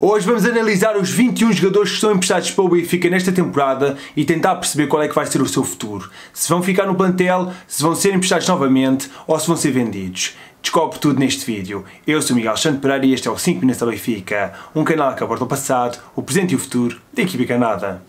Hoje vamos analisar os 21 jogadores que são emprestados para o Benfica nesta temporada e tentar perceber qual é que vai ser o seu futuro. Se vão ficar no plantel, se vão ser emprestados novamente ou se vão ser vendidos. Descobre tudo neste vídeo. Eu sou Miguel Santo Pereira e este é o 5 Minutos da Benfica, um canal que aborda o passado, o presente e o futuro da equipe canada.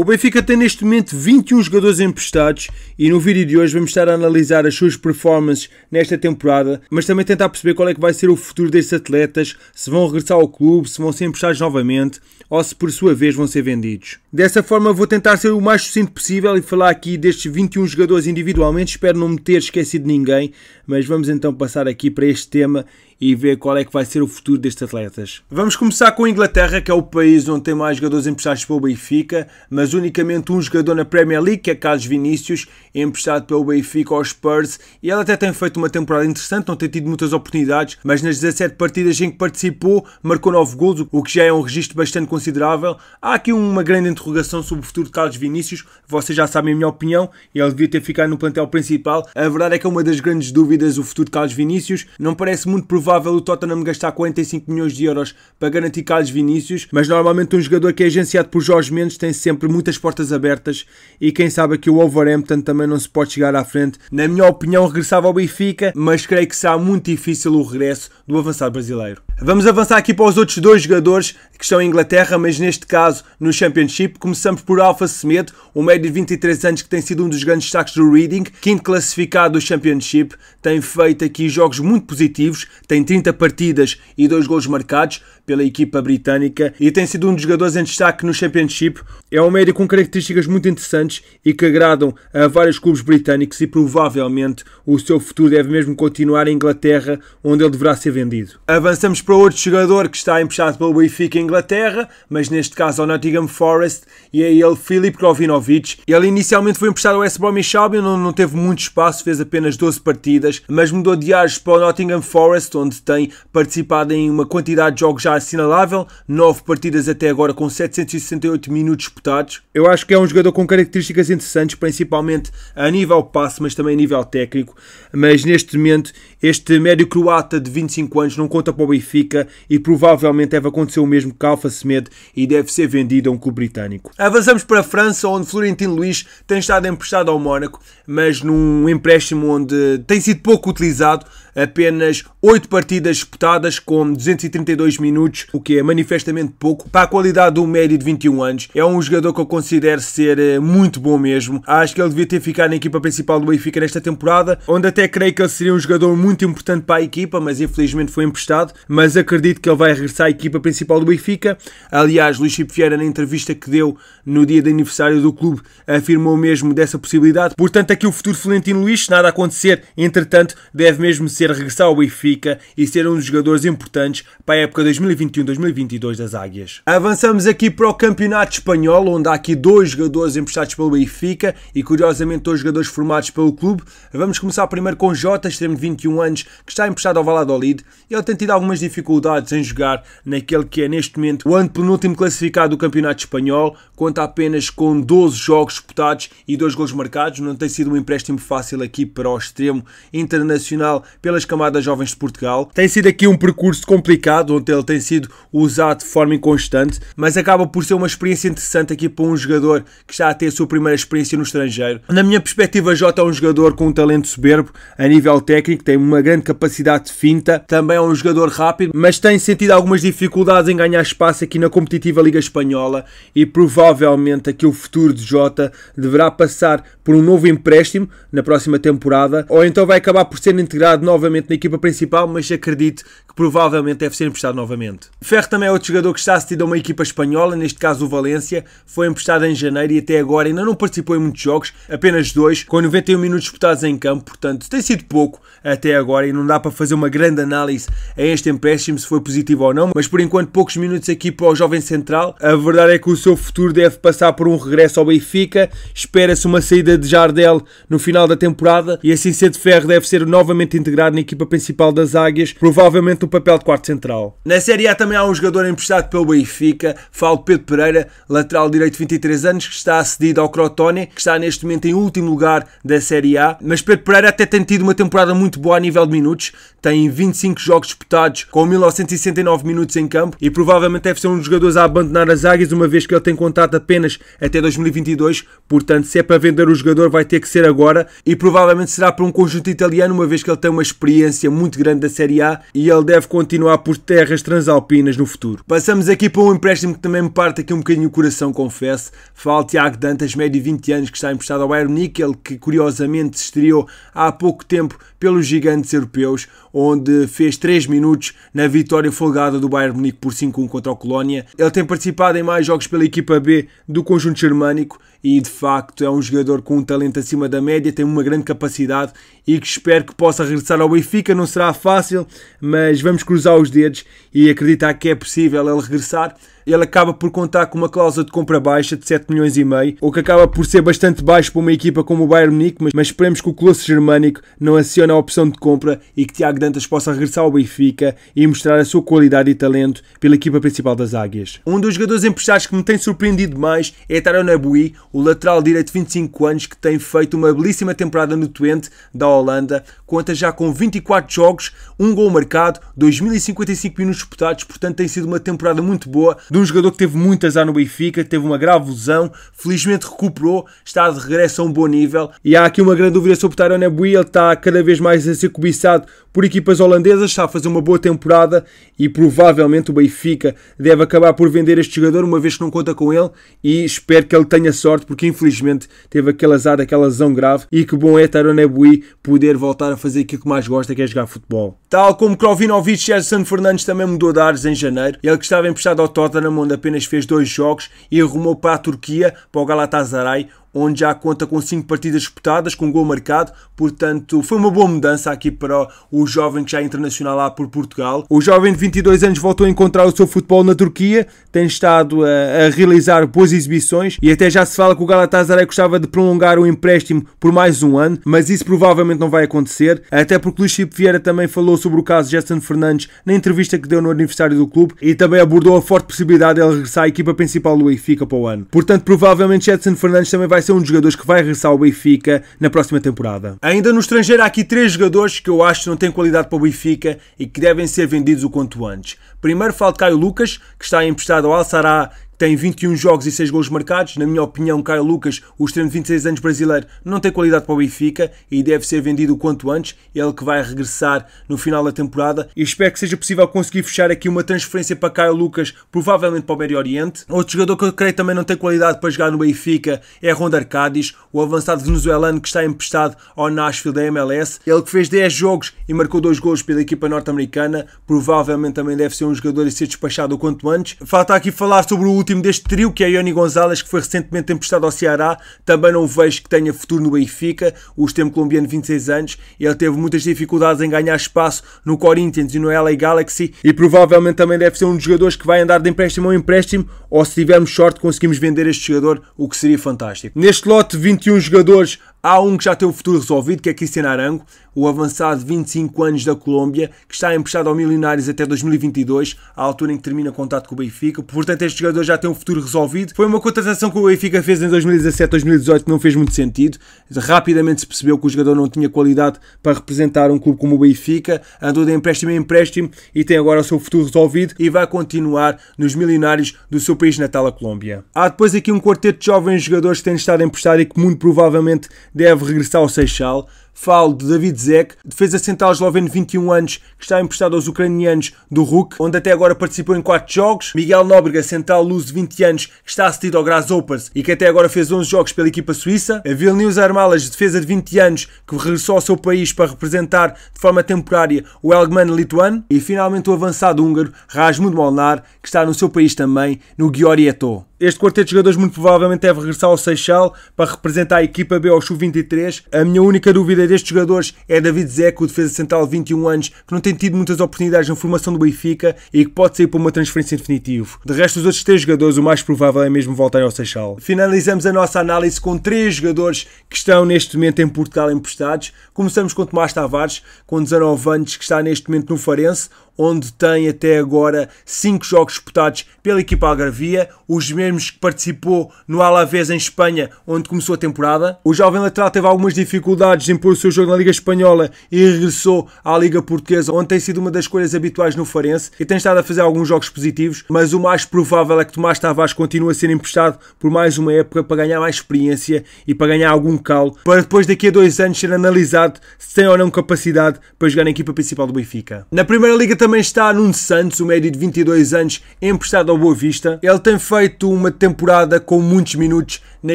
O Benfica tem neste momento 21 jogadores emprestados e no vídeo de hoje vamos estar a analisar as suas performances nesta temporada, mas também tentar perceber qual é que vai ser o futuro destes atletas, se vão regressar ao clube, se vão ser emprestados novamente ou se por sua vez vão ser vendidos. Dessa forma vou tentar ser o mais sucinto possível e falar aqui destes 21 jogadores individualmente, espero não me ter esquecido ninguém, mas vamos então passar aqui para este tema e ver qual é que vai ser o futuro destes atletas. Vamos começar com a Inglaterra, que é o país onde tem mais jogadores emprestados pelo Benfica, mas unicamente um jogador na Premier League, que é Carlos Vinícius, emprestado pelo Benfica aos Spurs, e ele até tem feito uma temporada interessante, não tem tido muitas oportunidades, mas nas 17 partidas em que participou, marcou 9 gols, o que já é um registro bastante considerável. Há aqui uma grande interrogação sobre o futuro de Carlos Vinícius. Vocês já sabem a minha opinião. Ele devia ter ficado no plantel principal. A verdade é que é uma das grandes dúvidas o futuro de Carlos Vinícius. Não parece muito provável o Tottenham gastar 45 milhões de euros para garantir Carlos Vinícius, mas normalmente um jogador que é agenciado por Jorge Mendes tem sempre muitas portas abertas e quem sabe que o Wolverhampton também não se pode chegar à frente. Na minha opinião, regressava ao Benfica, mas creio que será muito difícil o regresso do avançado brasileiro. Vamos avançar aqui para os outros dois jogadores que estão em Inglaterra. Inglaterra, mas neste caso no Championship. Começamos por Alfa Semedo, um médio de 23 anos que tem sido um dos grandes destaques do Reading, quinto classificado do Championship, tem feito aqui jogos muito positivos, tem 30 partidas e dois gols marcados pela equipa britânica e tem sido um dos jogadores em destaque no Championship. É um médio com características muito interessantes e que agradam a vários clubes britânicos e provavelmente o seu futuro deve mesmo continuar em Inglaterra, onde ele deverá ser vendido. Avançamos para outro jogador que está emprestado pelo Benfica em Inglaterra, mas neste caso ao Nottingham Forest, e é ele Filip Krovinovic. Ele inicialmente foi emprestado ao West Bromwich Albion, onde não teve muito espaço, fez apenas 12 partidas, mas mudou de ares para o Nottingham Forest, onde tem participado em uma quantidade de jogos já assinalável, 9 partidas até agora com 768 minutos disputados. Eu acho que é um jogador com características interessantes, principalmente a nível passe, mas também a nível técnico. Mas neste momento este médio croata de 25 anos não conta para o Benfica e provavelmente deve acontecer o mesmo que Alfa Semedo e deve ser vendido a um clube britânico. Avançamos para a França, onde Florentino Luís tem estado emprestado ao Mónaco, mas num empréstimo onde tem sido pouco utilizado, apenas 8 partidas disputadas com 232 minutos, o que é manifestamente pouco para a qualidade do médio de 21 anos. É um jogador que eu considero ser eh, muito bom mesmo. Acho que ele devia ter ficado na equipa principal do Benfica nesta temporada, onde até creio que ele seria um jogador muito muito importante para a equipa, mas infelizmente foi emprestado. Mas acredito que ele vai regressar à equipa principal do Benfica. Aliás, Luís Chico Vieira, na entrevista que deu no dia de aniversário do clube, afirmou mesmo dessa possibilidade. Portanto, aqui o futuro Florentino Luís, se nada acontecer, entretanto, deve mesmo ser regressar ao Benfica e ser um dos jogadores importantes para a época 2021-2022 das Águias. Avançamos aqui para o Campeonato Espanhol, onde há aqui dois jogadores emprestados pelo Benfica e, curiosamente, dois jogadores formados pelo clube. Vamos começar primeiro com Jota, extremo de 21 anos, que está emprestado ao Valladolid. Ele tem tido algumas dificuldades em jogar naquele que é neste momento o antepenúltimo classificado do Campeonato Espanhol, conta apenas com 12 jogos disputados e 2 gols marcados. Não tem sido um empréstimo fácil aqui para o extremo internacional pelas camadas jovens de Portugal. Tem sido aqui um percurso complicado, onde ele tem sido usado de forma inconstante, mas acaba por ser uma experiência interessante aqui para um jogador que está a ter a sua primeira experiência no estrangeiro. Na minha perspectiva, Jota é um jogador com um talento soberbo a nível técnico, tem uma grande capacidade de finta, também é um jogador rápido, mas tem sentido algumas dificuldades em ganhar espaço aqui na competitiva Liga Espanhola e provavelmente aqui o futuro de Jota deverá passar por um novo empréstimo na próxima temporada ou então vai acabar por ser integrado novamente na equipa principal, mas acredito que provavelmente deve ser emprestado novamente. Ferro também é outro jogador que está assistido a uma equipa espanhola, neste caso o Valência, foi emprestado em janeiro e até agora ainda não participou em muitos jogos, apenas dois, com 91 minutos disputados em campo, portanto tem sido pouco até agora e não dá para fazer uma grande análise a este empréstimo, se foi positivo ou não, mas por enquanto poucos minutos aqui para o jovem central. A verdade é que o seu futuro deve passar por um regresso ao Benfica, espera-se uma saída de Jardel no final da temporada e assim sendo Ferro deve ser novamente integrado na equipa principal das Águias, provavelmente no papel de quarto central. Na Série A também há um jogador emprestado pelo Benfica, falo Pedro Pereira, lateral direito de 23 anos, que está cedido ao Crotone, que está neste momento em último lugar da Série A, mas Pedro Pereira até tem tido uma temporada muito boa a nível de minutos, tem 25 jogos disputados, com 1969 minutos em campo e provavelmente deve ser um dos jogadores a abandonar as águias, uma vez que ele tem contrato apenas até 2022. Portanto, se é para vender o jogador, vai ter que ser agora e provavelmente será para um conjunto italiano, uma vez que ele tem uma experiência muito grande da Série A e ele deve continuar por terras transalpinas no futuro. Passamos aqui para um empréstimo que também me parte aqui um bocadinho o coração, confesso. Fala Tiago Dantas, médio de 20 anos, que está emprestado ao Bayern Munique, que curiosamente se estreou há pouco tempo pelo gigante grandes europeus, onde fez 3 minutos na vitória folgada do Bayern Munique por 5-1 contra o Colónia. Ele tem participado em mais jogos pela equipa B do conjunto germânico e de facto é um jogador com um talento acima da média, tem uma grande capacidade e que espero que possa regressar ao Benfica. Não será fácil, mas vamos cruzar os dedos e acreditar que é possível ele regressar ele acaba por contar com uma cláusula de compra baixa de 7 milhões e meio, o que acaba por ser bastante baixo para uma equipa como o Bayern Munique, mas, mas esperemos que o Colosso Germânico não acione a opção de compra e que Tiago Dantas possa regressar ao Benfica e mostrar a sua qualidade e talento pela equipa principal das Águias. Um dos jogadores emprestados que me tem surpreendido mais é Taron Abui, o lateral direito de 25 anos que tem feito uma belíssima temporada no Twente da Holanda, conta já com 24 jogos, um gol marcado, 2055 minutos disputados, portanto tem sido uma temporada muito boa do um jogador que teve muito azar no Benfica, teve uma grave lesão, felizmente recuperou, está de regresso a um bom nível. E há aqui uma grande dúvida sobre Taron Abui, ele está cada vez mais a ser cobiçado por equipas holandesas, está a fazer uma boa temporada e provavelmente o Benfica deve acabar por vender este jogador, uma vez que não conta com ele, e espero que ele tenha sorte, porque infelizmente teve aquele azar, aquela lesão grave, e que bom é Taron Ebui poder voltar a fazer aquilo que mais gosta, que é jogar futebol. Tal como Krovinovic, San Fernandes também mudou de ares em janeiro, ele que estava emprestado ao Tottenham, onde apenas fez dois jogos, e arrumou para a Turquia, para o Galatasaray, onde já conta com 5 partidas disputadas, com um gol marcado, portanto foi uma boa mudança aqui para o jovem que já é internacional lá por Portugal. O jovem de 22 anos voltou a encontrar o seu futebol na Turquia, tem estado a, a realizar boas exibições e até já se fala que o Galatasaray gostava de prolongar o empréstimo por mais um ano, mas isso provavelmente não vai acontecer, até porque Luís Chip Vieira também falou sobre o caso de Gerson Fernandes na entrevista que deu no aniversário do clube e também abordou a forte possibilidade de ele regressar à equipa principal do Benfica para o ano. Portanto, provavelmente Gerson Fernandes também vai vai ser um dos jogadores que vai regressar ao Benfica na próxima temporada. Ainda no estrangeiro há aqui três jogadores que eu acho que não têm qualidade para o Benfica e que devem ser vendidos o quanto antes. Primeiro Caio Lucas, que está emprestado ao Alçará, tem 21 jogos e 6 gols marcados. Na minha opinião, Caio Lucas, o extremo de 26 anos brasileiro, não tem qualidade para o Benfica e deve ser vendido o quanto antes. Ele que vai regressar no final da temporada. E espero que seja possível conseguir fechar aqui uma transferência para Caio Lucas, provavelmente para o Médio Oriente. Outro jogador que eu creio também não tem qualidade para jogar no Benfica é Ronda Arcadis, o avançado venezuelano que está emprestado ao Nashville da MLS. Ele que fez 10 jogos e marcou 2 gols pela equipa norte-americana. Provavelmente também deve ser um jogador a ser despachado o quanto antes. Falta aqui falar sobre o último deste trio, que é Ioni Gonzalez, que foi recentemente emprestado ao Ceará, também não vejo que tenha futuro no Benfica. O extremo colombiano, de 26 anos, ele teve muitas dificuldades em ganhar espaço no Corinthians e no LA Galaxy e provavelmente também deve ser um dos jogadores que vai andar de empréstimo a empréstimo, ou se tivermos sorte conseguimos vender este jogador, o que seria fantástico. Neste lote, 21 jogadores, há um que já tem o futuro resolvido, que é Cristiano Arango o avançado de 25 anos da Colômbia, que está emprestado ao Milionários até 2022, à altura em que termina o contrato com o Benfica. Portanto, este jogador já tem um futuro resolvido. Foi uma contratação que o Benfica fez em 2017, 2018 que não fez muito sentido. Rapidamente se percebeu que o jogador não tinha qualidade para representar um clube como o Benfica. Andou de empréstimo em empréstimo e tem agora o seu futuro resolvido e vai continuar nos Milionários do seu país natal, a Colômbia. Há depois aqui um quarteto de jovens jogadores que têm estado emprestado e que muito provavelmente deve regressar ao Seixal. Falo de David Zek, defesa central esloveno de 21 anos, que está emprestado aos ucranianos do RUK, onde até agora participou em 4 jogos. Miguel Nóbrega, central luz de 20 anos, que está assistido ao Grasshoppers e que até agora fez 11 jogos pela equipa suíça. A Vilnius Armalas, defesa de 20 anos, que regressou ao seu país para representar de forma temporária o Elgman lituano. E finalmente o avançado húngaro Rasmund Molnar, que está no seu país também, no Gyorieto. Este quarteto de jogadores muito provavelmente deve regressar ao Seixal para representar a equipa B ao Chu-23. A minha única dúvida destes jogadores é David Zeco, defesa central de 21 anos, que não tem tido muitas oportunidades na formação do Benfica e que pode sair para uma transferência em definitivo. De resto, os outros três jogadores, o mais provável é mesmo voltarem ao Seixal. Finalizamos a nossa análise com três jogadores que estão neste momento em Portugal emprestados. Começamos com Tomás Tavares, com 19 anos, que está neste momento no Farense onde tem até agora 5 jogos disputados pela equipa Algarvia, os mesmos que participou no Alavés em Espanha, onde começou a temporada. O jovem lateral teve algumas dificuldades em pôr o seu jogo na Liga Espanhola e regressou à Liga Portuguesa, onde tem sido uma das escolhas habituais no Farense e tem estado a fazer alguns jogos positivos, mas o mais provável é que Tomás Tavares continue a ser emprestado por mais uma época para ganhar mais experiência e para ganhar algum calo, para depois daqui a dois anos ser analisado se tem ou não capacidade para jogar na equipa principal do Benfica. Na Primeira Liga também também está Nuno Santos, o médio de 22 anos, emprestado ao Boa Vista. Ele tem feito uma temporada com muitos minutos na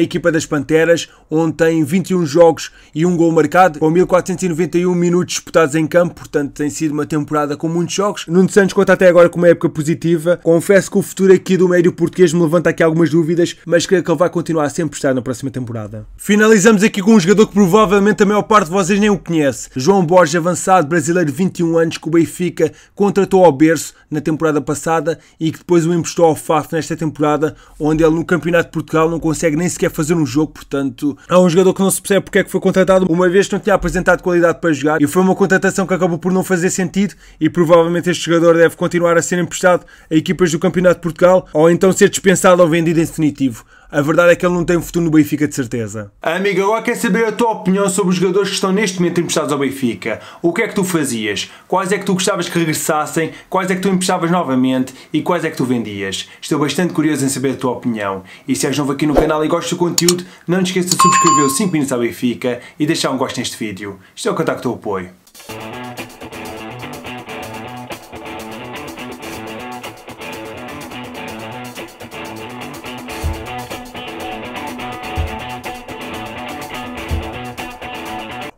equipa das Panteras, onde tem 21 jogos e um gol marcado, com 1491 minutos disputados em campo, portanto tem sido uma temporada com muitos jogos. Nuno Santos conta até agora com uma época positiva. Confesso que o futuro aqui do médio português me levanta aqui algumas dúvidas, mas creio que ele vai continuar a sempre estar na próxima temporada. Finalizamos aqui com um jogador que provavelmente a maior parte de vocês nem o conhece. João Borges, avançado brasileiro de 21 anos, que o Benfica contratou ao berço na temporada passada e que depois o emprestou ao Faf nesta temporada, onde ele no Campeonato de Portugal não consegue nem sequer fazer um jogo, portanto, há um jogador que não se percebe porque é que foi contratado, uma vez que não tinha apresentado qualidade para jogar e foi uma contratação que acabou por não fazer sentido e provavelmente este jogador deve continuar a ser emprestado a equipas do Campeonato de Portugal ou então ser dispensado ou vendido em definitivo a verdade é que ele não tem futuro no Benfica de certeza. Amigo, agora quero saber a tua opinião sobre os jogadores que estão neste momento emprestados ao Benfica. O que é que tu fazias? Quais é que tu gostavas que regressassem? Quais é que tu emprestavas novamente? E quais é que tu vendias? Estou bastante curioso em saber a tua opinião. E se és novo aqui no canal e gostas do conteúdo, não te esqueças de subscrever o 5 Minutos ao Benfica e deixar um gosto neste vídeo. Estou a contar com o teu apoio.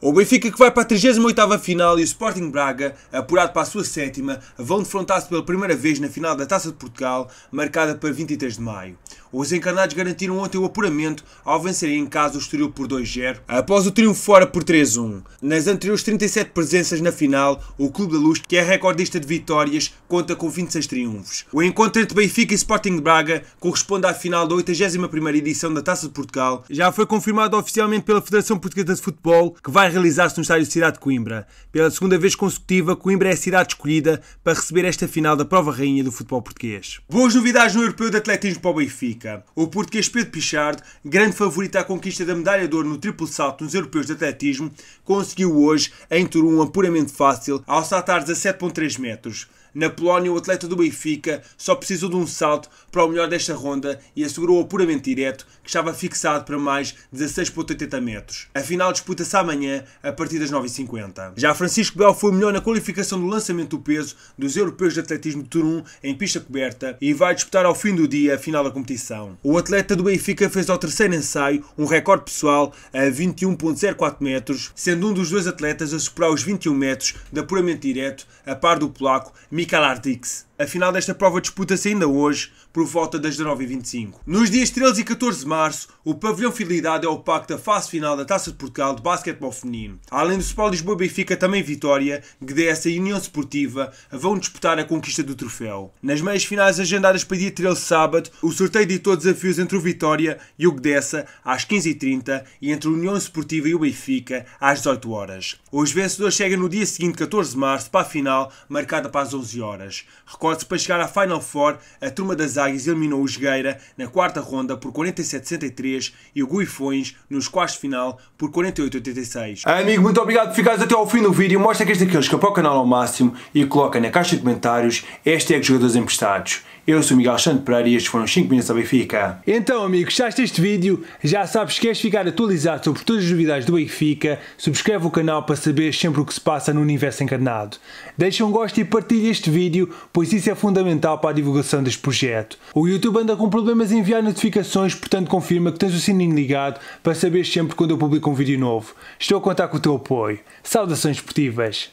O Benfica que vai para a 38ª final e o Sporting Braga, apurado para a sua sétima, vão defrontar-se pela primeira vez na final da Taça de Portugal, marcada para 23 de maio. Os encarnados garantiram ontem o apuramento ao vencerem em casa o Estoril por 2-0, após o triunfo fora por 3-1. Nas anteriores 37 presenças na final, o Clube da Luz, que é recordista de vitórias, conta com 26 triunfos. O encontro entre Benfica e Sporting Braga corresponde à final da 81ª edição da Taça de Portugal. Já foi confirmado oficialmente pela Federação Portuguesa de Futebol, que vai realizar-se no estádio Cidade de Coimbra. Pela segunda vez consecutiva, Coimbra é a cidade escolhida para receber esta final da Prova Rainha do futebol português. Boas novidades no Europeu de Atletismo para o Benfica. O português Pedro Pichardo, grande favorito à conquista da medalha de ouro no triplo salto nos Europeus de Atletismo, conseguiu hoje, em Turum, um apuramento fácil ao saltar 17,3 metros. Na Polónia, o atleta do Benfica só precisou de um salto para o melhor desta ronda e assegurou o apuramento direto, que estava fixado para mais 16,80 metros. A final disputa-se amanhã, a partir das 9h50. Já Francisco Bel foi o melhor na qualificação do lançamento do peso dos europeus de atletismo de Turum em pista coberta e vai disputar ao fim do dia a final da competição. O atleta do Benfica fez ao terceiro ensaio um recorde pessoal a 21.04 metros, sendo um dos dois atletas a superar os 21 metros de apuramento direto, a par do polaco Mik Michael Artix. A final desta prova disputa-se ainda hoje, por volta das 19h25. Nos dias 13 e 14 de março, o pavilhão Fidelidade é o pacto da fase final da Taça de Portugal de basquetebol feminino. Além do Sport Lisboa Benfica, também Vitória, Gdessa e União Esportiva vão disputar a conquista do troféu. Nas meias finais agendadas para dia 13 de sábado, o sorteio todos os desafios entre o Vitória e o Gdessa às 15h30 e entre a União Esportiva e o Benfica às 18 horas. Os vencedores chegam no dia seguinte, 14 de março, para a final, marcada para as 11 horas. Recorde-se para chegar à Final Four, a turma das eliminou o Jogueira na quarta ronda por 47-63 e o Guifões nos quartos de final por 48-86. Ah, amigo, muito obrigado por ficares até ao fim do vídeo. Mostra que este aqui é o canal ao máximo e coloca na caixa de comentários Este é hashtag jogadores emprestados. Eu sou Miguel Santo Pereira e estes foram 5 minutos da Benfica. Então, amigo, gostaste deste vídeo? Já sabes que queres ficar atualizado sobre todas as novidades do Benfica? Subscreve o canal para saber sempre o que se passa no universo encarnado. Deixa um gosto e partilha este vídeo, pois isso é fundamental para a divulgação deste projeto. O YouTube anda com problemas em enviar notificações, portanto confirma que tens o sininho ligado para saber sempre quando eu publico um vídeo novo. Estou a contar com o teu apoio. Saudações esportivas!